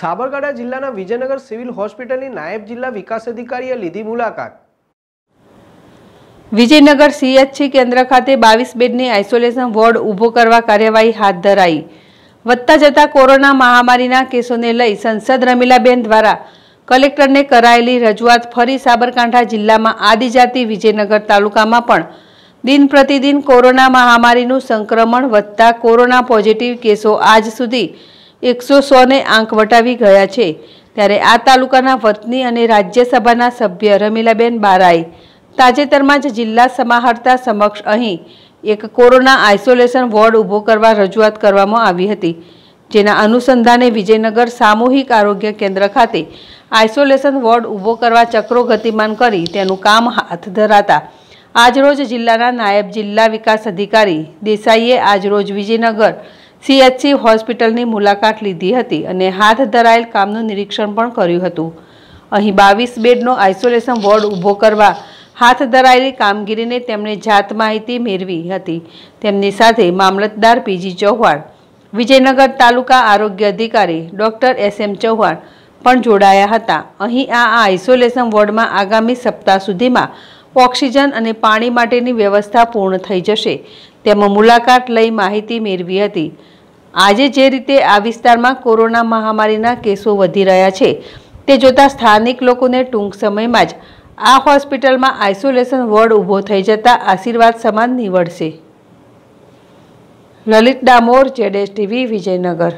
સાબરકાંઠા જિલ્લાના વિજયનગર સિવિલ હોસ્પિટલની નાયબ જિલ્લા વિકાસ અધિકારીએ લીધી મુલાકાત વિજયનગર સીએચસી કેન્દ્ર ખાતે બાવીસ બેડની આઇસોલેશન વોર્ડ ઊભો કરવા કાર્યવાહી હાથ ધરાઈ વધતા જતા કોરોના મહામારીના કેસોને લઈ સંસદ રમીલાબેન દ્વારા કલેક્ટરને કરાયેલી રજૂઆત ફરી સાબરકાંઠા જિલ્લામાં આદિજાતિ વિજયનગર તાલુકામાં પણ દિન પ્રતિદિન કોરોના મહામારીનું સંક્રમણ વધતા કોરોના પોઝિટિવ કેસો આજ સુધી એકસો સોને આંક વટાવી ગયા છે ત્યારે આ તાલુકાના વતની અને રાજ્યસભાના સભ્ય રમીલાબેન બારાઈ તાજેતરમાં જ જિલ્લા સમાહર્તા સમક્ષ અહીં એક કોરોના આઇસોલેશન વોર્ડ ઊભો કરવા રજૂઆત કરવામાં આવી હતી જેના અનુસંધાને વિજયનગર સામૂહિક આરોગ્ય કેન્દ્ર ખાતે આઇસોલેશન વોર્ડ ઊભો કરવા ચક્રો ગતિમાન કરી તેનું કામ હાથ ધરાતા આજરોજ જિલ્લાના નાયબ જિલ્લા વિકાસ અધિકારી દેસાઈએ આજરોજ વિજયનગર સીએચસી હોસ્પિટલની મુલાકાત લીધી હતી અને હાથ ધરાયેલ કામનું નિરીક્ષણ પણ કર્યું હતું અહીં બાવીસ બેડનો આઇસોલેશન વોર્ડ ઊભો કરવા હાથ ધરાયેલી કામગીરીને તેમણે જાત માહિતી મેળવી હતી તેમની સાથે મામલતદાર પીજી ચૌહાણ વિજયનગર તાલુકા આરોગ્ય અધિકારી ડૉક્ટર એસ એમ ચૌહાણ પણ જોડાયા હતા અહીં આ આઇસોલેશન વોર્ડમાં આગામી સપ્તાહ સુધીમાં ઓક્સિજન અને પાણી માટેની વ્યવસ્થા પૂર્ણ થઈ જશે તેમાં મુલાકાત લઈ માહિતી મેળવી હતી આજે જે રીતે આ વિસ્તારમાં કોરોના મહામારીના કેસો વધી રહ્યા છે તે જોતાં સ્થાનિક લોકોને ટૂંક સમયમાં જ આ હોસ્પિટલમાં આઇસોલેશન વોર્ડ ઊભો થઈ જતાં આશીર્વાદ સમાન નીવડશે લલિત ડામોર જેડેશ ટીવી વિજયનગર